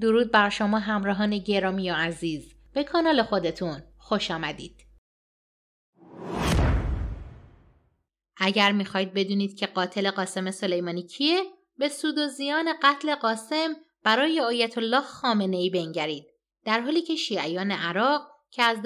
درود بر شما همراهان گرامی و عزیز به کانال خودتون خوش آمدید اگر میخواید بدونید که قاتل قاسم سلیمانی کیه به سود و زیان قتل قاسم برای آیت الله خامنه ای بنگرید در حالی که شیعیان عراق که از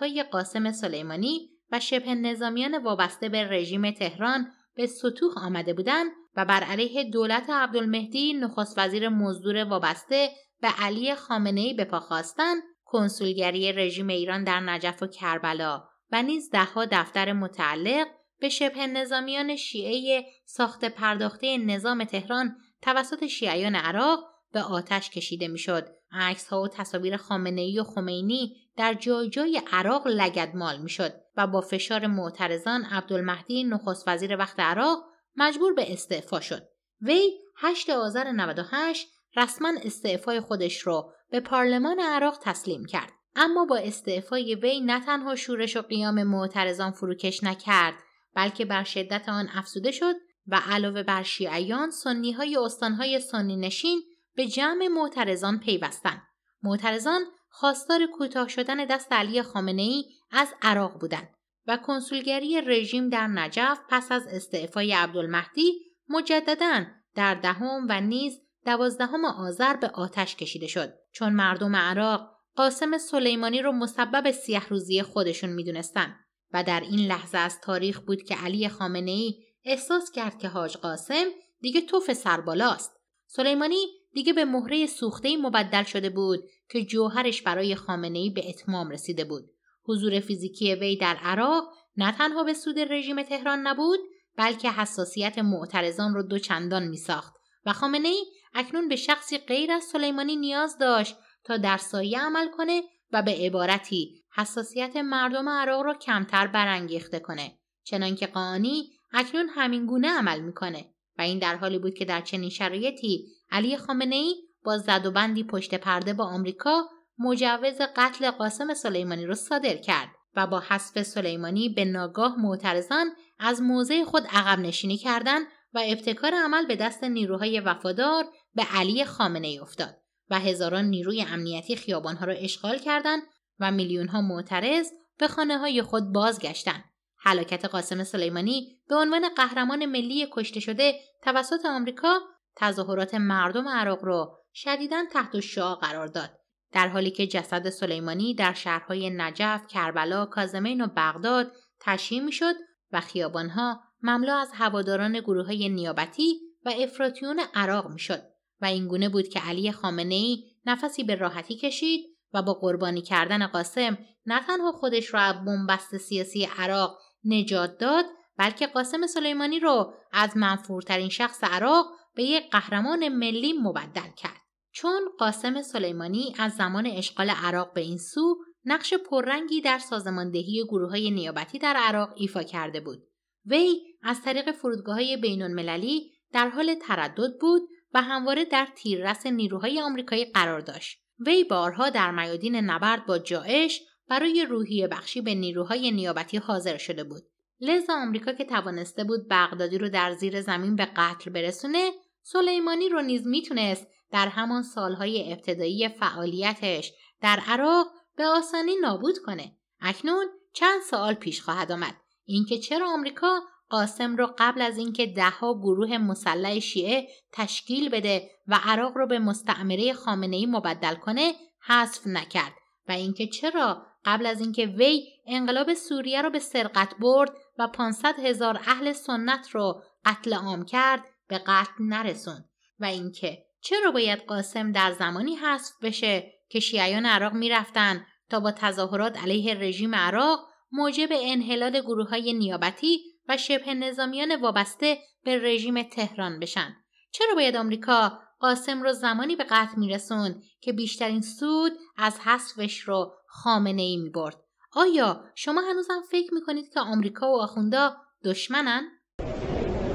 های قاسم سلیمانی و شبه نظامیان وابسته به رژیم تهران به سطوح آمده بودند و بر علیه دولت عبدالمهدی نخست وزیر مزدور وابسته به علی خامنه‌ای به پا خواستن کنسولگری رژیم ایران در نجف و کربلا و نیز دهها دفتر متعلق به شبه نظامیان شیعه ساخت پرداخته نظام تهران توسط شیعیان عراق به آتش کشیده میشد عکس ها و تصاویر خامنه ای و خمینی در جای جای عراق لگدمال میشد و با فشار معترضان عبدالمهدی نخست وزیر وقت عراق مجبور به استعفا شد وی 8 آذر 98 رسما استعفای خودش را به پارلمان عراق تسلیم کرد اما با استعفای وی نه تنها شورش و قیام معترضان فروکش نکرد بلکه بر شدت آن افزوده شد و علاوه بر شیعیان سنی های استانهای سنی نشین به جمع معترضان پیوستند معترضان خواستار کوتاه شدن دست علی خامنه ای از عراق بودند و کنسولگری رژیم در نجف پس از استعفای عبدالمهدی مجددا در دهم و نیز دوازدهم آذر به آتش کشیده شد چون مردم عراق قاسم سلیمانی رو مسبب سیه روزی خودشون میدونستن و در این لحظه از تاریخ بود که علی خامنه ای احساس کرد که حاج قاسم دیگه توف سربالاست سلیمانی دیگه به مهره سوخته مبدل شده بود که جوهرش برای خامنه ای به اتمام رسیده بود حضور فیزیکی وی در عراق نه تنها به سود رژیم تهران نبود بلکه حساسیت معترضان رو دوچندان میساخت و خامنه ای اکنون به شخصی غیر از سلیمانی نیاز داشت تا در سایه عمل کنه و به عبارتی حساسیت مردم عراق را کمتر برانگیخته کنه چنانکه قانی اکنون همین گونه عمل میکنه و این در حالی بود که در چنین شرایطی علی خامنه ای با زد و بندی پشت پرده با آمریکا مجوز قتل قاسم سلیمانی را صادر کرد و با حذف سلیمانی به ناگاه معترضان از موضع خود عقب نشینی کردند و ابتکار عمل به دست نیروهای وفادار به علی خامنه افتاد و هزاران نیروی امنیتی خیابانها را اشغال کردند و میلیونها معترض به خانه های خود بازگشتند. حلاکت قاسم سلیمانی به عنوان قهرمان ملی کشته شده توسط آمریکا تظاهرات مردم عراق را شدیدا تحت شعا قرار داد در حالی که جسد سلیمانی در شهرهای نجف، کربلا، کازمین و بغداد تشییع شد و خیابانها مملو از هواداران گروه های نیابتی و افراتیون عراق میشد و این گونه بود که علی خامنه ای نفسی به راحتی کشید و با قربانی کردن قاسم نه تنها خودش را از بنبست سیاسی عراق نجات داد بلکه قاسم سلیمانی را از منفورترین شخص عراق به یک قهرمان ملی مبدل کرد چون قاسم سلیمانی از زمان اشغال عراق به این سو نقش پررنگی در سازماندهی گروه های نیابتی در عراق ایفا کرده بود وی از طریق فرودگاه‌های بین‌المللی در حال تردد بود و همواره در تیررس نیروهای آمریکایی قرار داشت. وی بارها در میادین نبرد با جاعش برای روحیه بخشی به نیروهای نیابتی حاضر شده بود. لذا آمریکا که توانسته بود بغدادی رو در زیر زمین به قتل برسونه، سلیمانی رو نیز میتونست در همان سالهای ابتدایی فعالیتش در عراق به آسانی نابود کنه. اکنون چند سال پیش خواهد آمد اینکه چرا آمریکا قاسم رو قبل از اینکه دهها گروه مسلح شیعه تشکیل بده و عراق رو به مستعمره خامنه ای مبدل کنه حذف نکرد و اینکه چرا قبل از اینکه وی انقلاب سوریه رو به سرقت برد و 500 هزار اهل سنت رو قتل عام کرد به قتل نرسوند و اینکه چرا باید قاسم در زمانی حذف بشه که شیعیان عراق میرفتن تا با تظاهرات علیه رژیم عراق موجب انحلال گروه های نیابتی و شبه نظامیان وابسته به رژیم تهران بشن. چرا باید آمریکا قاسم رو زمانی به قتل میرسون که بیشترین سود از حذفش رو خامنه ای میبرد آیا شما هنوزم فکر میکنید که آمریکا و آخوندا دشمنن؟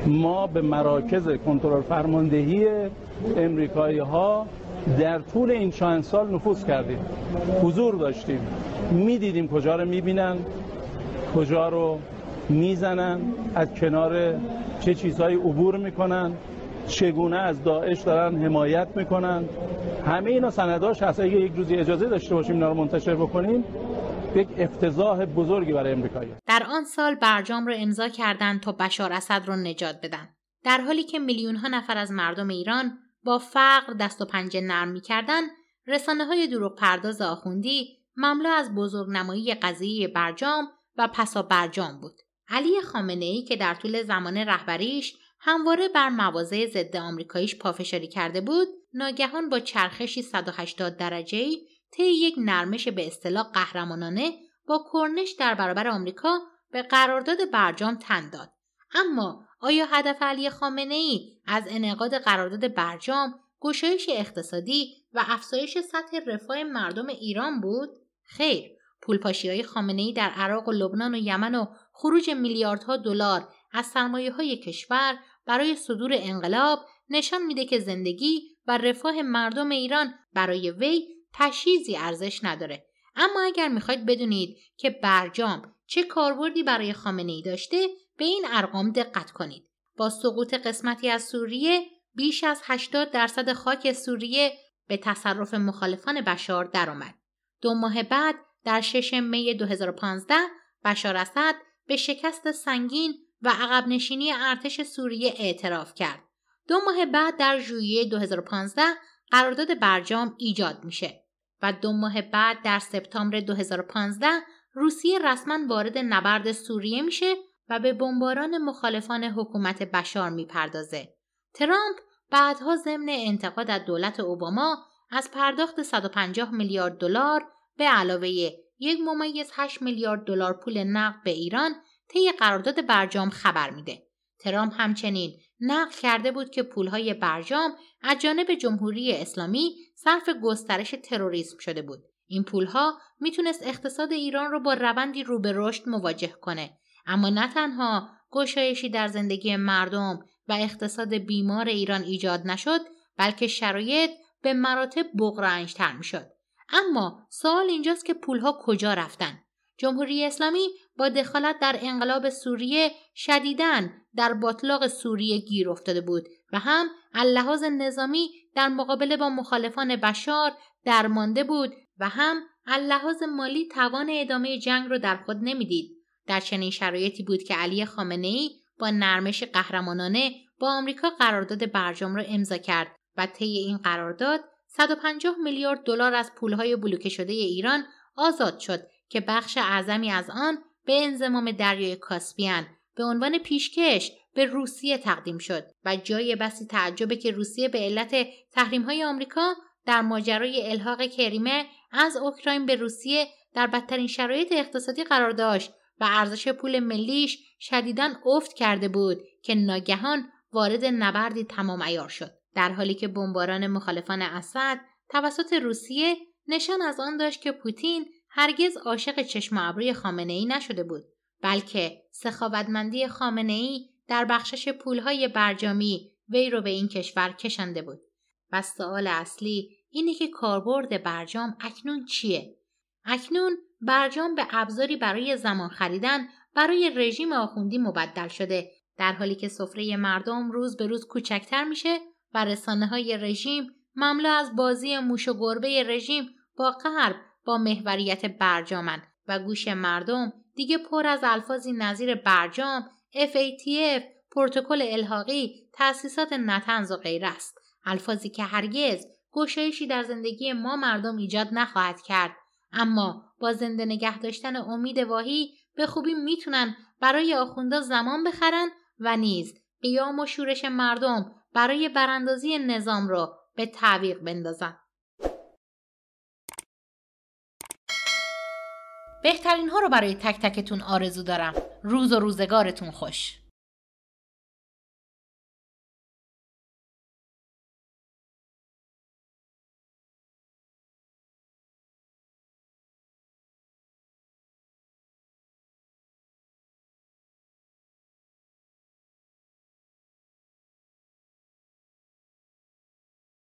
ما به مراکز کنترل فرماندهی امریکایی ها در طول این چند سال نفوذ کردیم حضور داشتیم میدیدیم کجا رو میبینن کجا رو میزنن از کنار چه چیزهایی عبور میکنن چگونه از داعش دارن حمایت میکنن همه اینا سنداش هست اگه یک روزی اجازه داشته باشیم اینا رو منتشر بکنیم یک افتضاح بزرگی برای امریکایی در آن سال برجام رو امضا کردند تا بشار اسد رو نجات بدن در حالی که میلیون ها نفر از مردم ایران با فقر دست و پنجه نرم می کردن رسانه های دروغ پرداز آخوندی مملو از بزرگنمایی قضیه برجام و پسا برجام بود. علی خامنه ای که در طول زمان رهبریش همواره بر مواضع ضد آمریکاییش پافشاری کرده بود، ناگهان با چرخشی 180 ای طی یک نرمش به اصطلاح قهرمانانه با کرنش در برابر آمریکا به قرارداد برجام تن داد. اما آیا هدف علی خامنه ای از انعقاد قرارداد برجام گشایش اقتصادی و افزایش سطح رفاه مردم ایران بود؟ خیر، پولپاشی های خامنه ای در عراق و لبنان و یمن و خروج میلیاردها دلار از سرمایه های کشور برای صدور انقلاب نشان میده که زندگی و رفاه مردم ایران برای وی تشیزی ارزش نداره. اما اگر میخواید بدونید که برجام چه کاربردی برای خامنه ای داشته به این ارقام دقت کنید. با سقوط قسمتی از سوریه بیش از 80 درصد خاک سوریه به تصرف مخالفان بشار درآمد. دو ماه بعد در 6 می 2015 بشار اسد به شکست سنگین و عقب نشینی ارتش سوریه اعتراف کرد. دو ماه بعد در ژوئیه 2015 قرارداد برجام ایجاد میشه و دو ماه بعد در سپتامبر 2015 روسیه رسما وارد نبرد سوریه میشه و به بمباران مخالفان حکومت بشار میپردازه. ترامپ بعدها ضمن انتقاد از دولت اوباما از پرداخت 150 میلیارد دلار به علاوه یک ممیز 8 میلیارد دلار پول نقد به ایران طی قرارداد برجام خبر میده. ترامپ همچنین نقل کرده بود که پولهای برجام از جانب جمهوری اسلامی صرف گسترش تروریسم شده بود. این پولها میتونست اقتصاد ایران رو با روندی رو به رشد مواجه کنه اما نه تنها گشایشی در زندگی مردم و اقتصاد بیمار ایران ایجاد نشد بلکه شرایط به مراتب می میشد اما سوال اینجاست که پولها کجا رفتن جمهوری اسلامی با دخالت در انقلاب سوریه شدیداً در باطلاق سوریه گیر افتاده بود و هم اللحاظ نظامی در مقابل با مخالفان بشار درمانده بود و هم اللحاظ مالی توان ادامه جنگ رو در خود نمیدید در چنین شرایطی بود که علی خامنه ای با نرمش قهرمانانه با آمریکا قرارداد برجام را امضا کرد و طی این قرارداد 150 میلیارد دلار از پولهای بلوکه شده ایران آزاد شد که بخش اعظمی از آن به انضمام دریای کاسپیان به عنوان پیشکش به روسیه تقدیم شد و جای بسی تعجبه که روسیه به علت تحریم‌های آمریکا در ماجرای الحاق کریمه از اوکراین به روسیه در بدترین شرایط اقتصادی قرار داشت و ارزش پول ملیش شدیداً افت کرده بود که ناگهان وارد نبردی تمام ایار شد در حالی که بمباران مخالفان اسد توسط روسیه نشان از آن داشت که پوتین هرگز عاشق چشم ابروی خامنه ای نشده بود بلکه سخاوتمندی خامنه ای در بخشش پولهای برجامی وی رو به این کشور کشنده بود و سوال اصلی اینه که کاربرد برجام اکنون چیه اکنون برجام به ابزاری برای زمان خریدن برای رژیم آخوندی مبدل شده در حالی که سفره مردم روز به روز کوچکتر میشه و رسانه های رژیم مملو از بازی موش و گربه رژیم با غرب با محوریت برجامن و گوش مردم دیگه پر از الفاظی نظیر برجام، FATF، پروتکل الحاقی، تأسیسات نتنز و غیره است. الفاظی که هرگز گشایشی در زندگی ما مردم ایجاد نخواهد کرد اما با زنده نگه داشتن امید واهی به خوبی میتونن برای آخوندا زمان بخرن و نیز قیام و شورش مردم برای براندازی نظام را به تعویق بندازن. بهترین ها رو برای تک تکتون آرزو دارم. روز و روزگارتون خوش.